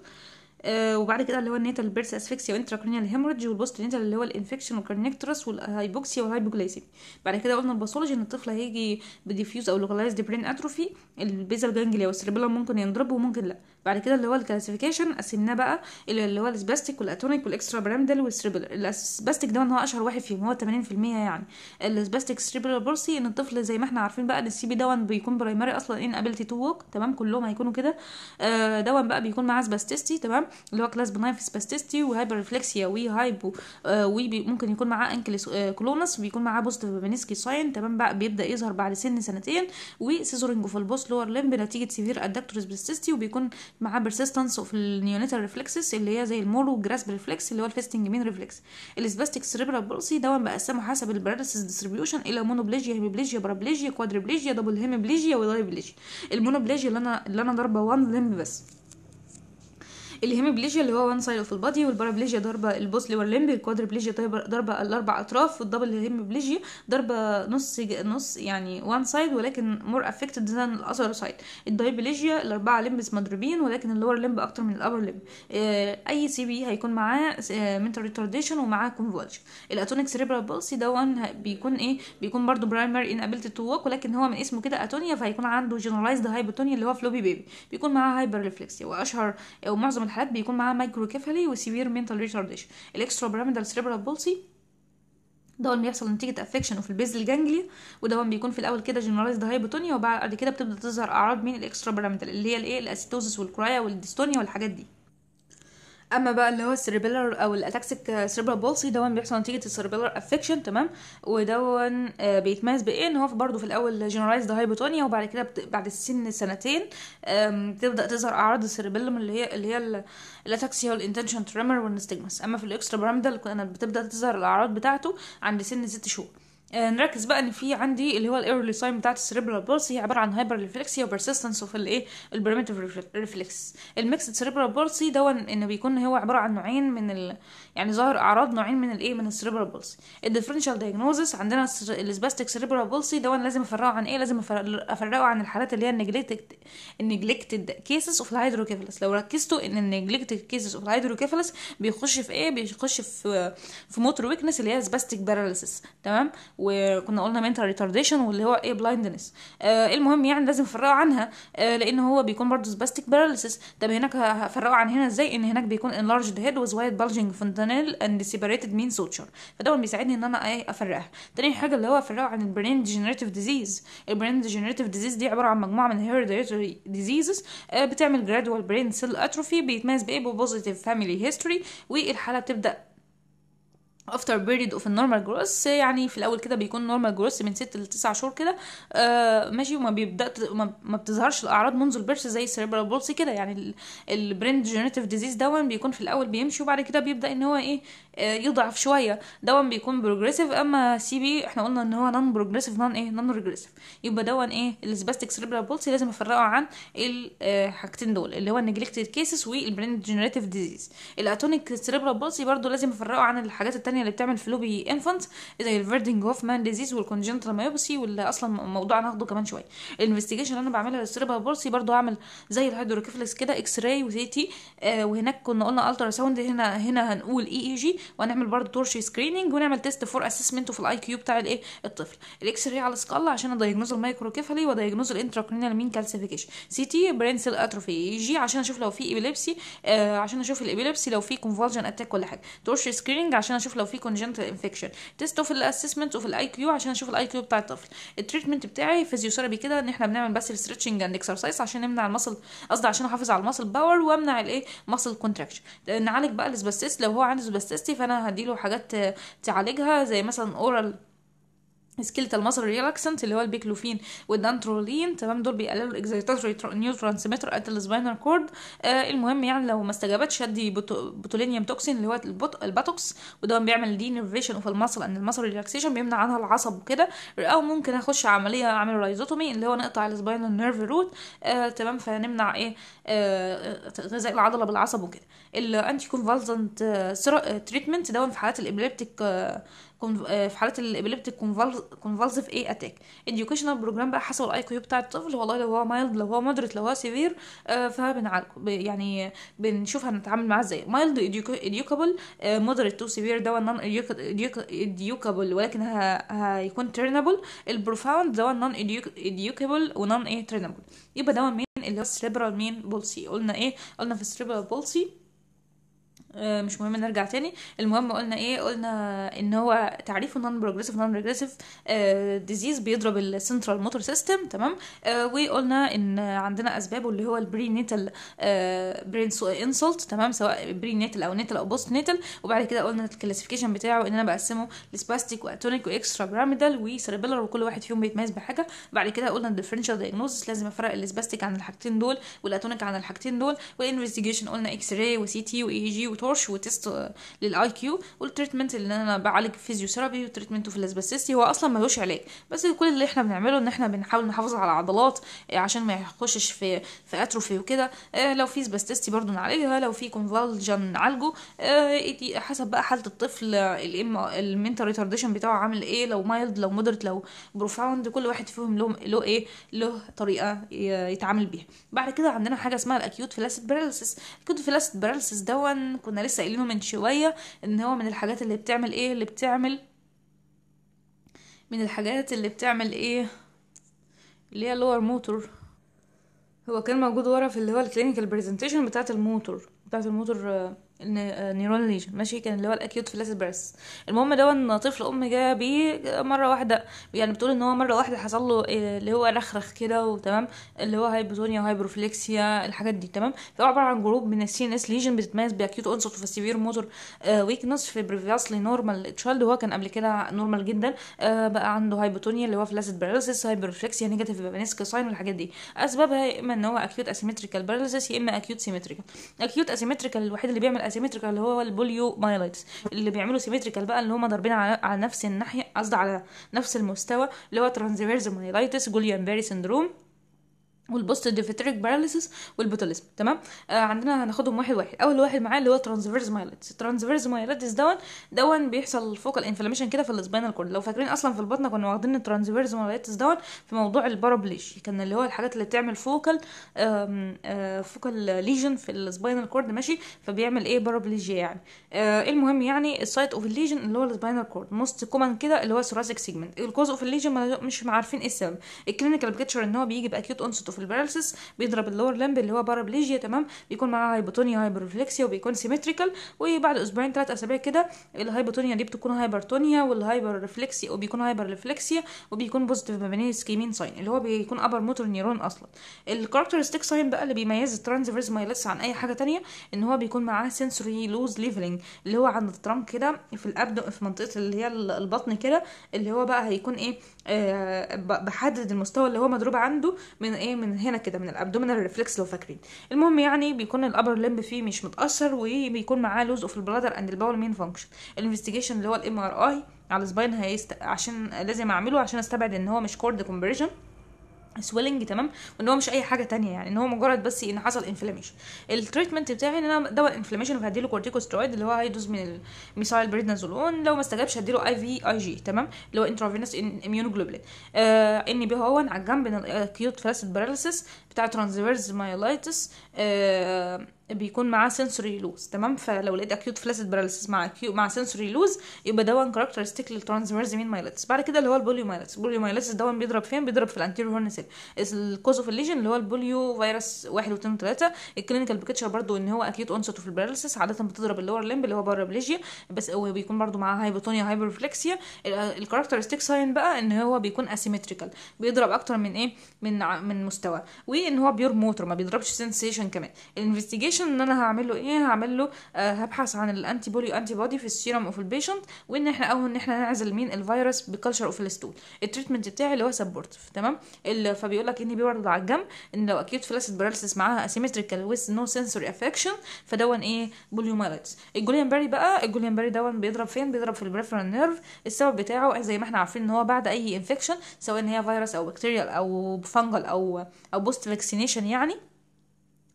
آه وبعد كده اللي هو الناتال بيرس اسفكسيا وانتراكرينيال هيمورج والبوست نيتال اللي هو الانفكشن والكارنيكترس والهايبوكسيا والهايبوجلايسيمي بعد كده قلنا الباثولوجي ان الطفل هيجي بديفيوز او لوكالايزد برين اتروفي البيزل جانجليا والسيربيلم ممكن ينضرب وممكن لا بعد كده اللي هو الكلاسيفيكيشن قسمناه بقى اللي هو الاسباستيك والاتونيك والاكسترا بيراميدال والسريبل الاسباستيك ده هو اشهر واحد فيهم هو 80% يعني الاسباستيك سريبلر بورسي ان الطفل زي ما احنا عارفين بقى ان السي بي دون بيكون برايمري اصلا ان ابيلتي تو ووك تمام كلهم هيكونوا كده آه، دون بقى بيكون معاه سباستيستي تمام اللي هو كلاس بنايف سباستيستي وهايبر ريفلكسيا وهايبو وممكن يكون معاه انكلس كلونس وبيكون معاه بوست بنسكي ساين تمام بقى بيبدا يظهر بعد سن سنتين وسيزورنج في البوست لور لمب نتيجه سيفير ادكتور سباستيستي وبيكون مع بيرسيستنس اوف النيونيتال ريفلكسس اللي هي زي المولو جراسب ريفلكس اللي هو الفيستنج مين ريفلكس السباستيك سيريبرال بولسي دوا بقسمه حسب الباراليسيس ديستريبيوشن الى مونوبليجيا هيميبليجيا برابليجيا كوادربليجيا دبل هيمبليجيا ودايبليجيا المونوبليجيا اللي انا اللي انا ضربه وان لم بس الهيميبليجيا اللي هو وان سايد اوف البادي والبارابليجيا ضربه لور لمب الكوادربليجيا ضربه الاربع اطراف والدبل هيميبليجيا ضربه نص نص يعني وان سايد ولكن مور افكتد ذان الاذر سايد الدايبليجيا الاربعه لمبس مضروبين ولكن اللور لمب اكتر من الابر آه، لمب اي سي بي هيكون معاه منتال آه، ريتارديشن ومعاه كونفولشن الاتونيك سريبرال بولسي وان بيكون ايه بيكون برده برايمر ان ابيلتي تو ووك ولكن هو من اسمه كده اتونيا فهيكون عنده جنرالايزد هايبوتونيا اللي هو فلوبي بيبي بيكون معاه هايبر ريفلكسيا واشهر ومعظم معظم الحالات بيكون معاها مايكروكيفالي وسيفير مينتال ريتارديشن الاكسترا بيراميدال سيريبرال بولسي ده اللي بيحصل نتيجه افكشن وفي البيز جانجليا وده بيكون في الاول كده جنرالايزد هايبوتونيا وبعد كده بتبدا تظهر اعراض من الاكسترا بيراميدال اللي هي الايه الاسيتوزس والكرايا والديستونيا والحاجات دي اما بقى اللي هو السيربيلر او الاتاكسيك سيربيلر بولسي ده بيحصل نتيجه السيربيلر افكشن تمام وده آه، بيتميز بايه ان هو برضه في الاول جنرالايزد هايبوتونيا وبعد كده بعد السن سنتين تبدا تظهر اعراض السيربيلم اللي هي اللي هي الاتاكسيا والانتنشن تريمر والنستجمس اما في الاكسترا بيراميدال كانت بتبدا تظهر الاعراض بتاعته عند سن ست شهور آه، نركز بقى ان في عندي اللي هو الايرلي ساين بتاعت السريبرال بولس هي عباره عن هايبر ريفلكسيا وبرسيستنس اوف الايه البريمتيف ريفلكس الميكسد سريبرال بولس دون انه بيكون هو عباره عن نوعين من ال يعني ظاهر اعراض نوعين من الايه من السريبرال بولسي الديفرنشال دايجنوزس عندنا السباستيك سريبرال بولسي ده انا لازم افرقه عن ايه لازم افرقه عن الحالات اللي هي النجلكتد النجلكتد كيسز اوف الهيدروكيفالس لو ركزتوا ان النجلكتد كيسز اوف الهيدروكيفالس بيخش في ايه بيخش في في موتور ويكنس اللي هي سباستيك باراليسيس تمام وكنا قلنا منتال ريتارديشن واللي هو ايه بلايندنس آه المهم يعني لازم افرقه عنها آه لان هو بيكون برضه سباستيك باراليسيس طب هناك هفرقه عن هنا ازاي ان هناك بيكون انلارجد هيد وز وايد بلجنج الفنتانيل اند سيبريتد مين سوتشر فده بيساعدني ان انا ايه افرقها تاني حاجه اللي هو افرقه عن البرين ديجنريتيف ديزيز البرين ديجنريتيف ديزيز دي عباره عن مجموعه من هيريديتري آه، ديزيزز بتعمل جرادوال برين سيل اتروفي بيتميز بايه بوزيتيف فاميلي هيستوري والحاله بتبدا افتر بيريد اوف النورمال جروس يعني في الاول كده بيكون نورمال جروس من 6 ل 9 شهور كده آه ماشي وما بيبدا ما بتظهرش الاعراض منذ البرث زي السيربرال بولسي كده يعني البرين جينيتيف ديزيز دون بيكون في الاول بيمشي وبعد كده بيبدا ان هو ايه آه يضعف شويه دون بيكون بروجريسيف اما سي بي احنا قلنا ان هو نون بروجريسيف نون ايه نون ريجريسيف يبقى دون ايه السباستيك سيربرال بولسي لازم افرقه عن الحاجتين آه، دول اللي هو النيجليكتد كيسز والبرين جينيتيف ديزيز الاتونيك سيربرال بولسي برده لازم افرقه عن الحاجات التانية التانية اللي بتعمل فلوبي انفنت زي الفيردنج هوفمان ديزيز والكونجنتال مايوبسي واللي اصلا موضوع هاخده كمان شويه الانفستيجيشن اللي انا بعملها للسيربا بورسي برضو هعمل زي الهيدروكيفلكس كده اكس راي وسي تي آه وهناك كنا قلنا الترا ساوند هنا هنا هنقول اي اي جي وهنعمل برضو تورشي سكريننج ونعمل تيست فور اسسمنت في الاي كيو بتاع الايه الطفل الاكس راي على سكالا عشان ادايجنوز المايكروكيفالي وادايجنوز الانتراكرينال مين كالسيفيكيشن سي تي برين سيل اتروفي جي عشان اشوف لو في ايبيليبسي آه عشان اشوف الايبيليبسي لو في كونفولجن اتاك ولا حاجه تورشي سكريننج عشان اشوف لو في congenital infection تيست اوف الاسسمنت اوف الاي كيو عشان اشوف الاي كيو بتاع الطفل التريتمنت بتاعي فيزيوثيرابي كده ان احنا بنعمل بس الستريتشنج اند اكسرسايز عشان نمنع المصل قصدي عشان احافظ على المصل باور وامنع الايه مصل كونتراكشن نعالج بقى الاسباستيس لو هو عنده سباستيستي فانا هديله حاجات تعالجها زي مثلا اورال سكيلت المصر ريلاكسنت اللي هو البيكلوفين والدانترولين تمام دول بيقللوا الاكزيتاتوري نيو ترانسميتر ات السباينر كورد آه المهم يعني لو ما استجابتش ادي بوتولينيوم توكسين اللي هو الباتوكس وده بيعمل دي نيرفيشن اوف المصل ان المصل ريلاكسيشن بيمنع عنها العصب وكده او ممكن اخش عمليه اعمل رايزوتومي اللي هو نقطع السباينر نيرف روت آه تمام فنمنع ايه آه غذاء العضله بالعصب وكده الانتي كونفالزنت تريتمنت ده في حالات الابليبتيك آه آه، في حالات الابيليبتيك كونفالسيف اي اتاك اديوكيشنال بروجرام بقى حسب الاي كيو بتاع الطفل والله لو هو مايلد لو هو مودريت لو هو سيفير آه، فبنعالجه يعني بنشوف هنتعامل معاه ازاي مايلد اديوكابل مودريت تو سيفير ده نون اديوكابل ولكن هيكون ترينابل البروفاوند ده نون اديوكابل ونون ايه ترينابل يبقى ده مين اللي هو السريبرال مين بولسي قلنا ايه قلنا في السريبرال بولسي آه، مش مهم نرجع تاني المهم قلنا ايه قلنا ان هو تعريفه نون بروجريسيف نون بروجريسيف ديزيز بيضرب السنترال موتور سيستم تمام آه، وقلنا ان عندنا اسبابه اللي هو البري نيتال برين انسولت تمام سواء بري نيتال او نيتال او بوست نيتال وبعد كده قلنا الكلاسيفيكيشن بتاعه ان انا بقسمه لسباستيك واتونيك واكسترا بيراميدال وسيربيلر وكل واحد فيهم بيتميز بحاجه بعد كده قلنا الديفرنشال دايجنوزس لازم افرق السباستيك عن الحاجتين دول والاتونيك عن الحاجتين دول والانفستيجيشن قلنا اكس راي وسي تي واي جي بورش وتيست للاي كيو والتريتمنت اللي انا بعالج فيزيوثيرابي وتريتمنت في اللاسباسيستي هو اصلا ملوش علاج بس كل اللي احنا بنعمله ان احنا بنحاول نحافظ على العضلات آه، عشان ما يخشش في في اتروفي وكده آه، لو في سباستيستي برضو نعالجها لو في كونفالجن نعالجه آه، حسب بقى حاله الطفل الام المنتال ريتارديشن بتاعه عامل ايه لو مايلد لو مودريت لو بروفاوند كل واحد فيهم له له ايه له طريقه يتعامل بيها بعد كده عندنا حاجه اسمها الاكيوت فلاسيد باراليسيس الاكيوت فلاسيد باراليسيس دون كنا لسه قايلينه من شويه ان هو من الحاجات اللي بتعمل ايه اللي بتعمل من الحاجات اللي بتعمل ايه اللي هي اللور موتور هو كان موجود ورا في اللي هو الكلينيكال برزنتيشن بتاعه الموتور بتاعه الموتور آه، نيرون ليجن آه، ماشي كان اللي هو الاكيوت فلاس بيرس المهم ده طفل ام جه بيه مره واحده يعني بتقول ان هو مره واحده حصل له آه، اللي هو رخرخ كده وتمام اللي هو هايبوتونيا وهايبروفليكسيا الحاجات دي تمام فهو عباره عن جروب من السي ان اس ليجن بتتميز باكيوت اونست اوف سيفير موتور ويكنس في بريفيسلي نورمال تشايلد هو كان قبل كده نورمال جدا آه، بقى عنده هايبوتونيا اللي هو فلاسيد بيرس هايبروفليكسيا نيجاتيف بانيسك ساين والحاجات دي اسبابها يا اما ان هو اكيوت اسيمتريكال بيرس يا اما اكيوت سيمتريكال اكيوت اسيمتريكال الوحيد اللي بيعمل اسيمتريكال اللي هو البوليو مايلايتس اللي بيعملوا سيمتريكال بقى اللي هم ضاربين على, على نفس الناحيه قصدي على نفس المستوى اللي هو ترانزفيرز مايلايتس جوليان بيري سندروم والبوست ديفيتريك باراليسيس والبوتوليزم تمام آه عندنا هناخدهم واحد واحد اول واحد معايا اللي هو ترانسفيرز مايلتس ترانسفيرز مايلتس دون دون بيحصل فوكال انفلاميشن كده في السباينال كورد لو فاكرين اصلا في البطنه كنا واخدين الترانسفيرز مايلتس دون في موضوع البارابليش كان اللي هو الحاجات اللي بتعمل فوكال فوكال ليجن في السباينال كورد ماشي فبيعمل ايه بارابليجيا يعني آه المهم يعني السايت اوف الليجن اللي هو السباينال كورد موست كومن كده اللي هو ثوراسيك سيجمنت الكوز اوف الليجن مش عارفين ايه السبب الكلينيكال بيكتشر ان هو بيجي باكيوت اونست اوف البارالسس بيضرب اللور لمب اللي هو بارابليجيا تمام بيكون معاه هايبوتونيا وهايبرفلكسيا وبيكون سيمتريكال وبعد اسبوعين ثلاث اسابيع كده الهايبوتونيا دي بتكون هايبرتونيا ريفلكسيا وبيكون ريفلكسيا وبيكون بوزيتيف ما سكيمين ساين اللي هو بيكون ابر موتور نيرون اصلا الكاركترستيك ساين بقى اللي بيميز الترانسفيرس مايلس عن اي حاجه ثانيه ان هو بيكون معاه سنسوري لوز ليفلنج اللي هو عند الترام كده في الابد في منطقه اللي هي البطن كده اللي هو بقى هيكون ايه آه بحدد المستوى اللي هو مضروب عنده من ايه من هنا كده من الابدومينال ريفلكس لو فاكرين المهم يعني بيكون الابر لمب فيه مش متاثر وبيكون معاه لوز اوف البلادر اند الباول مين فانكشن الانفستيجيشن اللي هو الام ار اي على سباين هيست... عشان لازم اعمله عشان استبعد ان هو مش كورد كومبريشن سويلنج تمام وان هو مش اي حاجه تانية يعني ان هو مجرد بس ان حصل انفلاميشن التريتمنت بتاعي ان انا دواء الانفلاميشن وهديله كورتيكوسترويد اللي هو هيدوز من الميثايل بريدنازولون لو ما استجابش هديله اي في اي جي تمام اللي هو انترافينوس اميونوجلوبولين آه ان هو على الجنب من الاكيوت فاسد باراليسيس بتاع ترانزفيرز مايلايتس آه بيكون معاه سنسوري لوز تمام فلو لقيت اكيوت فلاسيد باراليسيس مع مع سنسوري لوز يبقى ده وان كاركترستيك للترانزفيرز مين مايلايتس بعد كده اللي هو البوليو مايلايتس البوليو مايلايتس ده بيضرب فين بيضرب في الانتيريور هورن سيل الكوز اوف الليجن اللي هو البوليو فيروس 1 و2 و3 الكلينيكال بيكتشر برضو ان هو اكيوت اونست اوف الباراليسيس عاده بتضرب اللور لمب اللي هو بارابليجيا بس هو بيكون برضو معاه هايبوتونيا هايبرفلكسيا الكاركترستيك ساين بقى ان هو بيكون اسيمتريكال بيضرب اكتر من ايه من من مستوى و ايه ان هو بيور موتور ما بيضربش سنسيشن كمان الانفستيجيشن ان انا هعمل له ايه هعمل له آه هبحث عن الانتي بولي انتي بودي في السيرم اوف البيشنت وان احنا او ان احنا نعزل مين الفيروس بكلشر اوف الستول التريتمنت بتاعي اللي هو سبورت تمام فبيقول لك ان بيورد على الجنب ان لو اكيد فلاسيد باراليسيس معاها اسيمتريكال ويز نو سنسوري افكشن فدون ايه بوليومايلتس الجوليان باري بقى الجوليان باري دون بيضرب فين بيضرب في البريفرال نيرف السبب بتاعه زي ما احنا عارفين ان هو بعد اي انفكشن سواء ان هي فيروس او بكتيريال او فانجل او او بوست فاكسينيشن يعني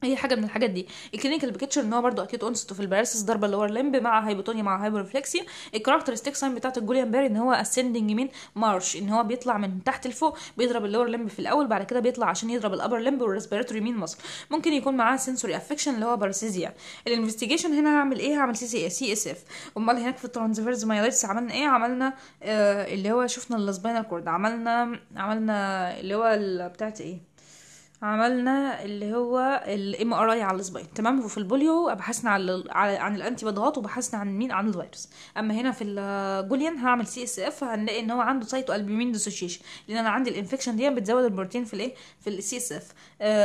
اي حاجه من الحاجات دي الكلينيكال بيكتشر ان هو برضه اكيد اونست في الباراسيس ضربه اللور لمب مع هايبوتونيا مع هايبرفلكسيا الكاركترستيك ساين بتاعت الجوليان بيري ان هو اسندنج يمين مارش ان هو بيطلع من تحت لفوق بيضرب اللور لمب في الاول بعد كده بيطلع عشان يضرب الابر لمب والريسبيراتوري مين مصر ممكن يكون معاه سنسوري افكشن اللي هو باراسيزيا الانفستيجيشن هنا هعمل ايه هعمل سي سي سي اس اف امال هناك في الترانسفيرز مايلايتس عملنا ايه عملنا آه اللي هو شفنا السباينال كورد عملنا عملنا اللي هو بتاعت ايه عملنا اللي هو الام ار اي على السباين تمام وفي البوليو بحثنا على عن الانتي بادات وبحثنا عن مين عن الفيروس اما هنا في الجوليان هعمل سي اس اف هنلاقي ان هو عنده سايتو البومين ديسوشيشن لان انا عندي الانفكشن دي بتزود البروتين في الايه في السي اس آه،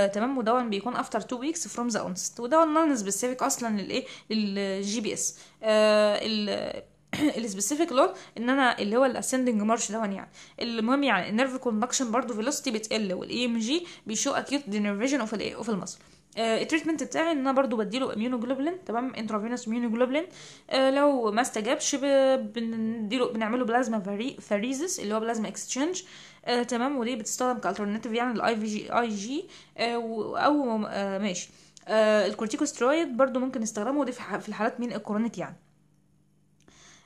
اف تمام وده بيكون افتر 2 ويكس فروم ذا اونست وده نون سبيسيفيك اصلا للايه للجي بي اس آه السبيسيفيك لون ان انا اللي هو الاسندنج مارش ده يعني المهم يعني النيرف كونكشن برضو فيلوسيتي بتقل والاي ام e جي بيشو اكيوت دينرفيجن اوف الايه اوف المسل التريتمنت بتاعي ان انا برضو بديله اميونوجلوبولين تمام انترافينوس اميونوجلوبولين آه لو ما استجابش بنديله بنعمله بلازما فاري فاريزس اللي هو بلازما اكستشينج آه تمام ودي بتستخدم كالترناتيف يعني الاي في جي اي جي او آه، ماشي آه الكورتيكوسترويد برضو ممكن نستخدمه ودي في الحالات مين الكورونيك يعني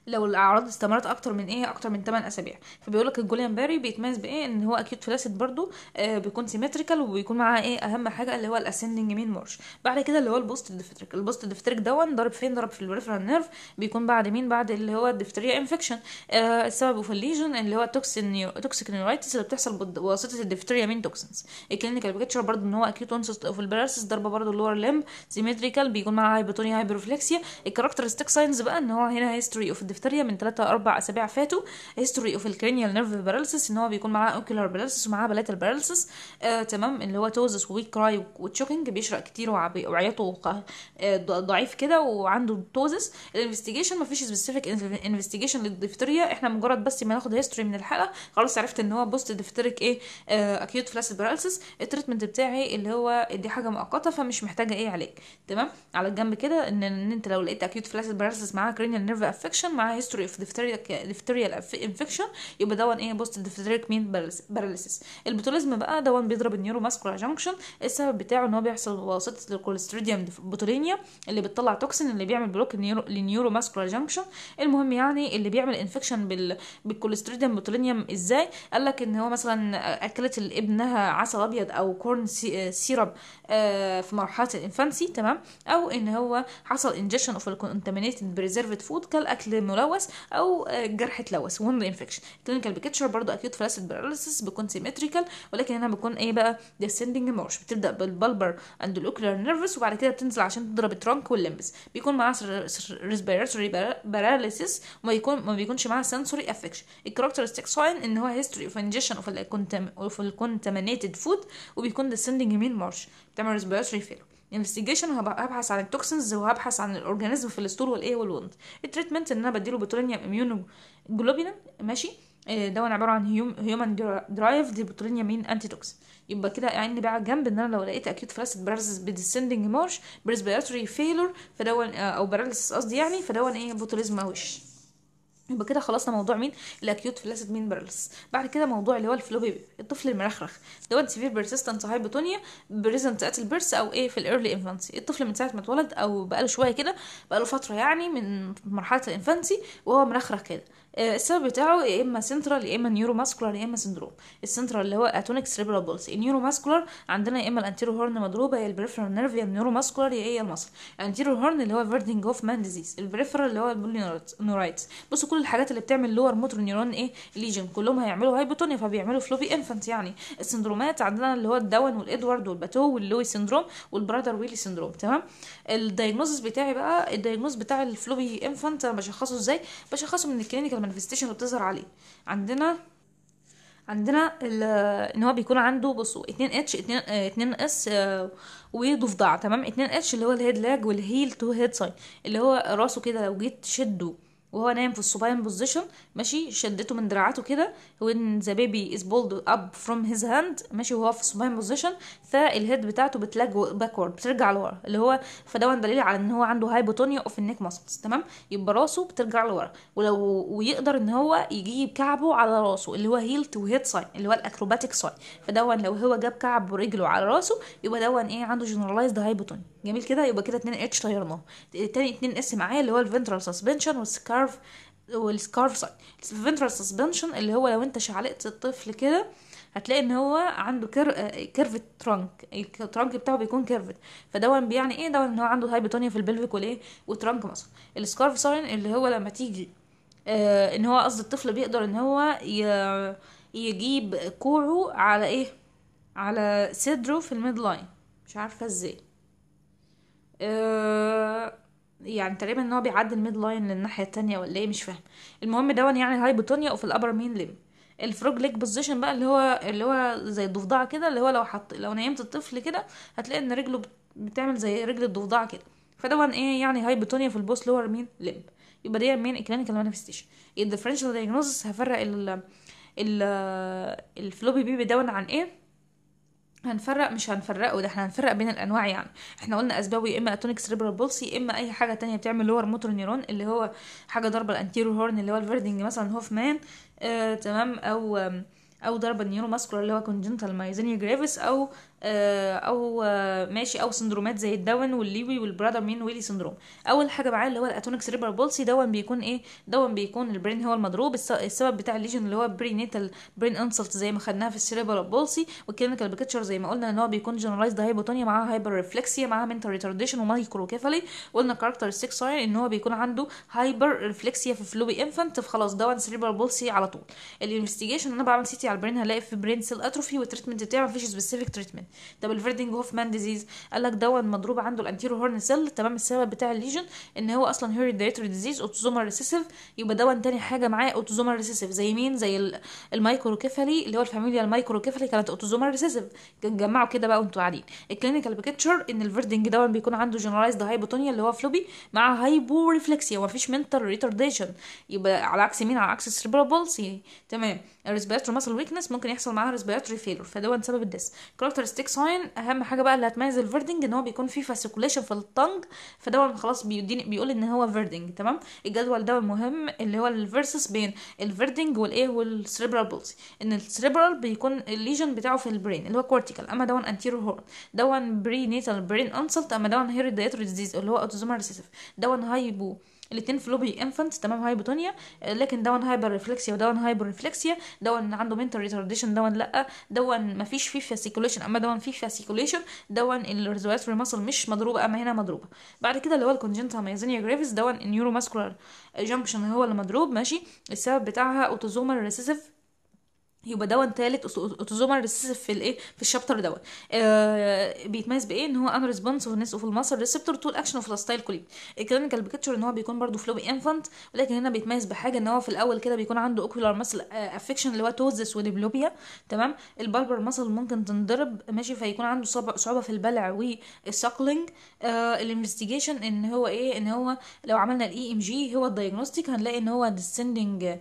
لو الاعراض استمرت اكتر من ايه اكتر من 8 اسابيع فبيقول لك الجوليان باري بيتميز بايه ان هو اكيوت فلاسيد برضو آه بيكون سيمتريكال وبيكون معاه ايه اهم حاجه اللي هو الاسندنج مين مارش بعد كده اللي هو البوست ديفتريك البوست ديفتريك ده ضرب فين ضرب في البريفرال نيرف بيكون بعد مين بعد اللي هو الدفتريا انفكشن آه السبب في الليجن اللي هو توكسين توكسيك نيورايتس اللي بتحصل بواسطه الدفتريا مين توكسينز الكلينيكال بيكتشر برضو ان هو اكيوت اونست اوف البراسس ضربه برضو اللور لمب سيمتريكال بيكون معاه هايبوتونيا هايبرفلكسيا الكاركترستيك ساينز بقى ان هو هنا هيستوري اوف ديفتيريا من 3 4 اسابيع فاتوا هيستوري اوف الكرينيال نيرف باراليسيس ان هو بيكون معاه اوكيولار باراليسيس ومعاه بلاتال باراليسيس آه تمام اللي هو توزس وويك كراي وتشوكينج بيشرق كتير وعيته آه، ضعيف كده وعنده توزس الانفستيجيشن مفيش سبيسيفيك انفستيجيشن للديفتيريا احنا مجرد بس ما ناخد هيستوري من الحلقه خلاص عرفت ان هو بوست دفتريك ايه آه اكيوت فلاس باراليسيس التريتمنت بتاعي اللي هو دي حاجه مؤقته فمش محتاجه ايه علاج تمام على الجنب كده ان, ان انت لو لقيت اكيوت فلاس باراليسيس معاها كرينيال نيرف افكشن مع معاه هيستوري اوف ديفتيريال انفكشن يبقى دون ايه بوست ديفتريك مين باراليسيس البوتوليزم بقى دون بيضرب النيورو ماسكولار جانكشن السبب بتاعه ان هو بيحصل بواسطه للكوليستريديوم بوتولينيا اللي بتطلع توكسين اللي بيعمل بلوك للنيورو ماسكولار جانكشن المهم يعني اللي بيعمل انفكشن بال... بالكوليستريديوم بوتولينيوم ازاي قال لك ان هو مثلا اكلت ابنها عسل ابيض او كورن سي... سيرب في مرحله الانفانسي تمام او ان هو حصل انجشن اوف الكونتامينيتد بريزرفد فود كالاكل ملوث او آه، جرح اتلوث ووند انفكشن كلينيكال بيكتشر برضو اكيوت فلاسيد باراليسيس بيكون سيمتريكال ولكن هنا بيكون ايه بقى ديسندنج مارش بتبدا بالبلبر اند الاوكلر نيرفس وبعد كده بتنزل عشان تضرب الترنك واللمبس بيكون معاها ريسبيراتوري باراليسيس وما يكون ما بيكونش معاها سنسوري افكشن الكاركترستيك ساين ان هو هيستوري اوف انجيشن اوف الكونتامينيتد فود وبيكون ديسندنج مين مارش بتعمل ريسبيراتوري فيلو انفستيجيشن وهبحث عن التوكسنز وهبحث عن الاورجانيزم في الاسطول والايه والوند التريتمنت ان انا بديله بتولينيوم اميونو جلوبينين ماشي آه، ده عباره عن هيومن درايف دي مين انتي توكسين يبقى كده عيني بقى جنب ان انا لو لقيت اكيوت فلاسيد باراليسيس بديسندنج مارش بريسبيراتوري فيلور فدون او باراليسيس قصدي يعني فدون ايه بوتوليزم وش يبقى كده خلصنا موضوع مين الاكيوت فلاسيد مين بارلس بعد كده موضوع اللي هو الفلوبي الطفل المرخرخ دوت سيفير بيرسيستنت هايبوتونيا بريزنت ات البيرس او ايه في الايرلي انفانسي الطفل من ساعه ما اتولد او بقاله شويه كده بقاله فتره يعني من مرحله الانفانسي وهو مرخرخ كده السبب بتاعه يا اما سنترال يا اما نيورو ماسكولار يا اما سندروم السنترال اللي هو اتونيك سريبرال بولس النيورو ماسكولار عندنا يا اما الانتيرو هورن مضروبه يا البريفرال نيرف يا النيورو ماسكولار يا ايه المصل الانتيرو هورن اللي هو فيردينج اوف مان ديزيز البريفرال اللي هو البولي نورايتس بصوا كل الحاجات اللي بتعمل لور موتور نيورون ايه ليجن كلهم هيعملوا هايبوتونيا فبيعملوا فلوبي انفانت يعني السندرومات عندنا اللي هو الداون والادوارد والباتو واللوي سندروم والبرادر ويلي سندروم تمام الدايجنوزس بتاعي بقى الدايجنوز بتاع الفلوبي انفانت انا بشخصه ازاي بشخصه من الكلينيكال المانيفستيشن اللي بتظهر عليه عندنا عندنا ان هو بيكون عنده بصوا 2 اتش 2 2 اس وضفدع تمام 2 اتش اللي هو الهيد لاج والهيل تو هيد ساين اللي هو راسه كده لو جيت تشده وهو نايم في السوباين بوزيشن ماشي شدته من دراعاته كده وان ذا بيبي از بولد اب فروم هيز هاند ماشي وهو في السوباين بوزيشن فالهيد بتاعته بتلاج باكورد بترجع لورا اللي هو فده دليل على ان هو عنده هايبوتونيا اوف النيك ماسلز تمام يبقى راسه بترجع لورا ولو ويقدر ان هو يجيب كعبه على راسه اللي هو هيلت وهيد ساين اللي هو الاكروباتيك ساين فده لو هو جاب كعب رجله على راسه يبقى ده ايه عنده جنراليزد هايبوتونيا جميل كده يبقى كده اتنين اتش طيرناه تاني اتنين اس معايا اللي هو الفنترال سسبنشن والسكارف والسكارف سايد الفنترال سسبنشن اللي هو لو انت شعلقت الطفل كده هتلاقي ان هو عنده كير... كيرفت ترانك الترانك بتاعه بيكون كيرفت فده بيعني ايه ده ان هو عنده هايبوتونيا في البلفيك والايه وترانك مثلا السكارف ساين اللي هو لما تيجي آه ان هو قصدي الطفل بيقدر ان هو ي... يجيب كوعه على ايه على صدره في الميد لاين مش عارفه ازاي آه، يعني تقريبا ان هو بيعدي الميد لاين للناحيه التانية ولا ايه مش فاهم المهم دون يعني هايبوتونيا وفي الابر مين ليم الفروج ليج بوزيشن بقى اللي هو اللي هو زي الضفدعه كده اللي هو لو حط لو نيمت الطفل كده هتلاقي ان رجله بتعمل زي رجل الضفدعه كده فده ايه يعني هايبوتونيا في البوست لور مين ليم يبقى دي مين كلينيكال مانيفستيشن الديفرنشال دايجنوزس هفرق ال ال الفلوبي بيبي دون عن ايه هنفرق مش هنفرقه ده احنا هنفرق بين الانواع يعني احنا قلنا اسبابه يا اما اتونيك سريبرال بولسي يا اما اي حاجه تانية بتعمل لور موتور نيرون اللي هو حاجه ضربه الانتيرو هورن اللي هو الفيردنج مثلا هوفمان آه تمام او او ضربة نيورو ماسكولار اللي هو كونجنتال مايزينيا جريفيس او آه، او آه، ماشي او سندرومات زي الداون والليوي والبرادر مين ويلي سندروم اول حاجه معايا اللي هو الاتونيك سريبر بولسي دون بيكون ايه دون بيكون البرين هو المضروب السبب بتاع الليجن اللي هو برينيتال برين انسلت زي ما خدناها في السريبر بولسي والكلينيكال بيكتشر زي ما قلنا ان هو بيكون جنرالايزد هايبوتونيا معاها هايبر ريفلكسيا معاها منتال ريتارديشن ومايكروكيفالي قلنا كاركترستيك ساين ان هو بيكون عنده هايبر ريفلكسيا في فلوبي انفانت فخلاص دون سريبر بولسي على طول الانفستيجيشن انا بعمل سيتي على البرين هلاقي في برين سيل اتروفي والتريتمنت بتاعه مفيش سبيسيفيك تريتمنت طب الفيردينج هوفمان ديزيز قال لك دون مضروب عنده الانتيرو هورن سيل تمام السبب بتاع الليجن ان هو اصلا هيريديتري ديزيز اوتوزومال ريسيسيف يبقى دون تاني حاجه معاه اوتوزومال ريسيسيف زي مين زي المايكروكيفالي اللي هو الفاميليا المايكروكيفالي كانت اوتوزومال ريسيسيف جمعوا كده بقى وانتوا قاعدين الكلينيكال بيكتشر ان الفيردينج دون بيكون عنده جنرالايزد هايبوتونيا اللي هو فلوبي مع هايبو ريفلكسيا ومفيش منتال ريتارديشن يبقى على عكس مين على عكس السيربرال تمام الريسبيرتوري ماسل ويكنس ممكن يحصل معاها ريسبيرتوري فيلر فدون سبب الدس كاركترستيك البيسك ساين اهم حاجه بقى اللي هتميز الفيردنج ان هو بيكون فيه فاسيكوليشن في الطنج فده خلاص بيديني بيقول ان هو فيردنج تمام الجدول ده مهم اللي هو الفيرسس بين الفيردنج والايه والسريبرال بولسي ان السريبرال بيكون الليجن بتاعه في البرين اللي هو كورتيكال اما دون انتيرو هورن دون بري نيتال برين انسلت اما دون هيريديتري ديزيز اللي هو اوتوزومال ريسيسيف دون هايبو الاثنين فلوبي انفنت تمام هايبوتونيا لكن دون هايبر ريفلكسيا ودون هايبر ريفلكسيا دون عنده منتال ريتارديشن دون لا دون مفيش فيه فاسيكوليشن اما دون فيه فاسيكوليشن دون الريزولاتوري ماسل مش مضروبه اما هنا مضروبه بعد كده اللي هو الكونجنتال مايزينيا جريفيس دون النيورو ماسكولار جنكشن هو اللي مضروب ماشي السبب بتاعها اوتوزومال ريسيسيف يبقى دون تالت اوتوزومال ريسيسيف في الايه في الشابتر دوت آه بيتميز بايه ان هو ان ريسبونسيف نس اوف المصل ريسبتور طول اكشن اوف لاستايل كوليب الكلينيكال بيكتشر ان هو بيكون برده فلوبي انفانت ولكن هنا بيتميز بحاجه ان هو في الاول كده بيكون عنده اوكيولار ماسل افكشن اللي هو توزس وديبلوبيا تمام البالبر ماسل ممكن تنضرب ماشي فيكون عنده صعوبه في البلع والساكلينج آه الانفستيجيشن ان هو ايه ان هو لو عملنا الاي ام e جي هو الدايجنوستيك هنلاقي ان هو ديسندنج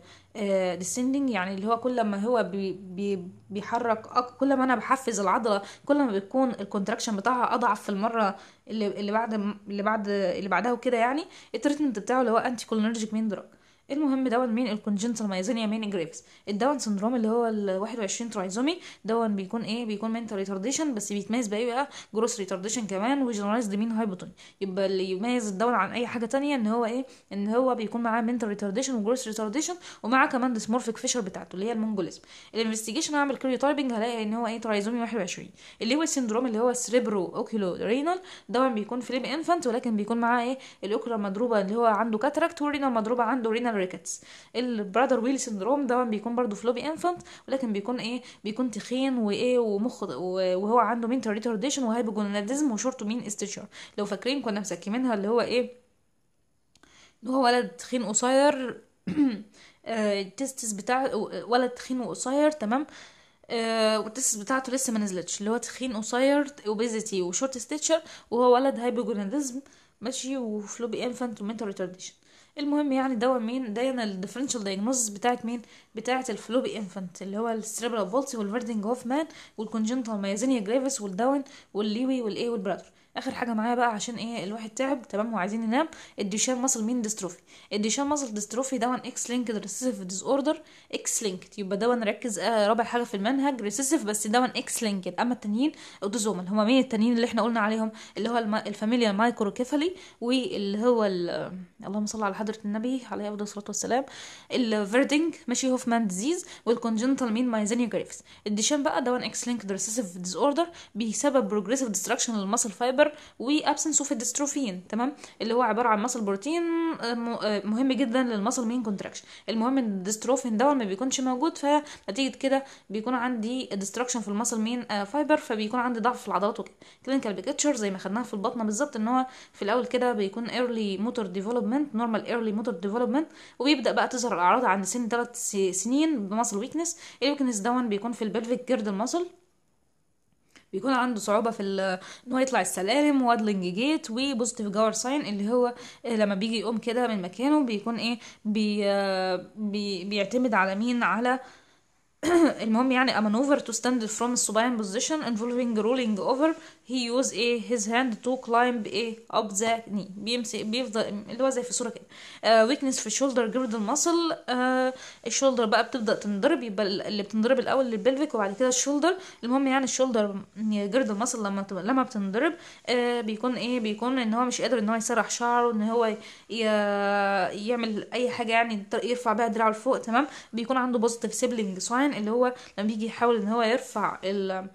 ديسندنج آه، يعني اللي هو كل ما هو بي بي بيحرك كل ما انا بحفز العضله كل ما بتكون الكونتراكشن بتاعها اضعف في المره اللي اللي بعد اللي بعد اللي بعدها وكده يعني التريتمنت بتاعه اللي هو انتي كولينرجيك مين دراج المهم دون مين الكونجنتال مايزينيا مين جريفز الدون سندروم اللي هو ال 21 ترايزومي دون بيكون ايه بيكون منتال ريتارديشن بس بيتميز بايه بقى جروس ريتارديشن كمان وجنرالايزد مين هايبوتوني يبقى اللي يميز الدون عن اي حاجه تانية ان هو ايه ان هو بيكون معاه منتال ريتارديشن وجروس ريتارديشن ومعاه كمان ديسمورفيك فيشر بتاعته اللي هي المونجوليزم الانفستيجيشن هعمل كريو تايبنج هلاقي ان هو ايه ترايزومي 21 اللي هو السندروم اللي هو السريبرو اوكيلو رينال دون بيكون فيليب انفانت ولكن بيكون معاه ايه الاوكلا مضروبه اللي هو عنده كاتراكت ورينال مضروبه عنده رينال سيزيريان ريكتس البرادر ويل سيندروم ده بيكون برضو فلوبي انفنت ولكن بيكون ايه بيكون تخين وايه ومخ وهو عنده مين ريتارديشن وهايبوجوناديزم وشورت مين استيتشر لو فاكرين كنا مسكمينها اللي هو ايه اللي هو ولد تخين قصير التستس آه، بتاع ولد تخين وقصير تمام آه بتاعته لسه ما نزلتش اللي هو تخين قصير اوبيزيتي وشورت ستيتشر وهو ولد هايبوجوناديزم ماشي وفلوبي انفانت ومنتال ريتارديشن المهم يعني دوا مين داينا الديفرنشال دايجنوزس بتاعت مين بتاعت الفلوبي انفنت اللي هو السريبرال فولسي والفيردينج هوفمان والكونجنتال مايزينيا جريفيس والداون والليوي والاي والبرادر اخر حاجه معايا بقى عشان ايه الواحد تعب تمام وعايزين ينام الديشان ماسل مين ديستروفي الديشان ماسل ديستروفي دون اكس لينك ريسيسيف ديس اوردر اكس لينك يبقى دون ركز آه رابع حاجه في المنهج ريسيسيف بس دون اكس لينك اما التانيين اوتوزومال هما مين التانيين اللي احنا قلنا عليهم اللي هو الفاميليا مايكروكيفالي واللي هو اللهم صل على حضره النبي عليه افضل الصلاه والسلام الفيردينج ماشي هوفمان ديزيز والكونجنتال مين مايزينيا جريفز الديشان بقى دون اكس لينك ريسيسيف ديس اوردر بيسبب بروجريسيف ديستراكشن للماسل فايبر الفايبر وابسنس اوف الدستروفين تمام اللي هو عباره عن آه، مصل بروتين آه، مهم جدا للمصل مين كونتراكشن المهم ان الدستروفين ده ما بيكونش موجود فنتيجه كده بيكون عندي ديستراكشن في المصل مين فايبر فبيكون عندي ضعف في العضلات وكده كلينيكال بيكتشر زي ما خدناها في البطنه بالظبط ان هو في الاول كده بيكون ايرلي موتور ديفلوبمنت نورمال ايرلي موتور ديفلوبمنت وبيبدا بقى تظهر الاعراض عند سن 3 سنين بمصل ويكنس الويكنس دون بيكون في البلفيك جيرد المصل بيكون عنده صعوبه في ان هو يطلع السلالم وادلنج جيت وبوزيتيف جاور ساين اللي هو لما بيجي يقوم كده من مكانه بيكون ايه بي آه، بي بيعتمد على مين على المهم يعني a maneuver to stand from a supine position involving rolling over هي يوز ايه هيز هاند تو كلايمب ايه اب ذا ني بيمسك بيفضل اللي هو زي في الصوره كده ويكنس آه، weakness في الشولدر جرد المسل الشولدر بقى بتبدا تنضرب يبقى اللي بتنضرب الاول للبلفيك وبعد كده الشولدر المهم يعني الشولدر جرد المسل يعني لما لما بتنضرب uh, آه، بيكون ايه بيكون ان هو مش قادر ان هو يسرح شعره ان هو ي... يعمل اي حاجه يعني يرفع بيها دراعه لفوق تمام بيكون عنده positive sibling sign اللي هو لما بيجي يحاول ان هو يرفع ال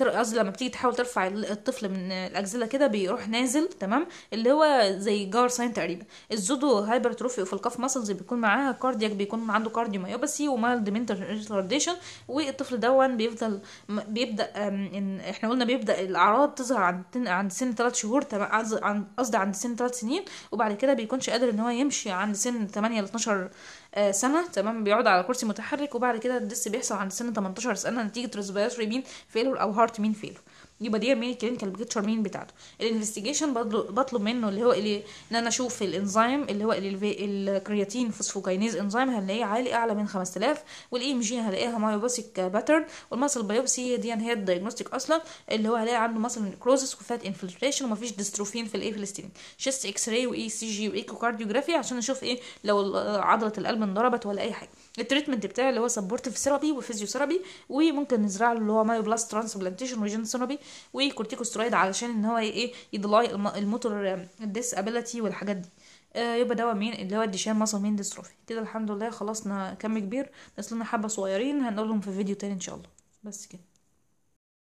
قصدي لما بتيجي تحاول ترفع الطفل من الاجزله كده بيروح نازل تمام اللي هو زي جار ساين تقريبا الزودو هايبرتروفي في الكاف ماسلز بيكون معاها كاردياك بيكون عنده كارديوميوباثي ومايلد منتال ريتارديشن والطفل دون بيفضل بيبدا احنا قلنا بيبدا الاعراض تظهر عند عند سن 3 شهور قصدي عند سن 3 سنين وبعد كده بيكونش قادر ان هو يمشي عند سن 8 ل 12 آه، سنه تمام بيقعد على كرسي متحرك وبعد كده الدس بيحصل عند سن 18 سنه نتيجه ريسبيراتوري مين فيلور او هارت مين فيلور يبقى دي ارميني كلينيكال البريتشر مين بتاعته الانفستيجيشن بطلب منه اللي هو اللي ان انا اشوف الانزيم اللي هو الكرياتين فوسفوكاينيز انزيم هنلاقيه عالي اعلى من 5000 والاي ام جي هلاقيها مايوباسيك باترن والماسل بايوبسي هي دي يعني هي الدايجنوستيك اصلا اللي هو هلاقي عنده ماسل نكروزس وفات انفلتريشن ومفيش ديستروفين في الاي في الستين شيست اكس راي واي سي جي وايكوكارديوجرافي عشان اشوف ايه لو عضله القلب انضربت ولا اي حاجه التريتمنت بتاعي اللي هو سبورتيف ثيرابي ثيرابي وممكن نزرع له اللي هو مايو بلاس ترانسبلانتيشن وجين ثيرابي وكورتيكوسترويد علشان ان هو ايه يضلاي الموتور ديسابيلتي والحاجات دي آه، يبقى دواء مين اللي هو الديشان مصل مين ديستروفي كده الحمد لله خلصنا كم كبير نزلنا حبه صغيرين هنقولهم في فيديو تاني ان شاء الله بس كده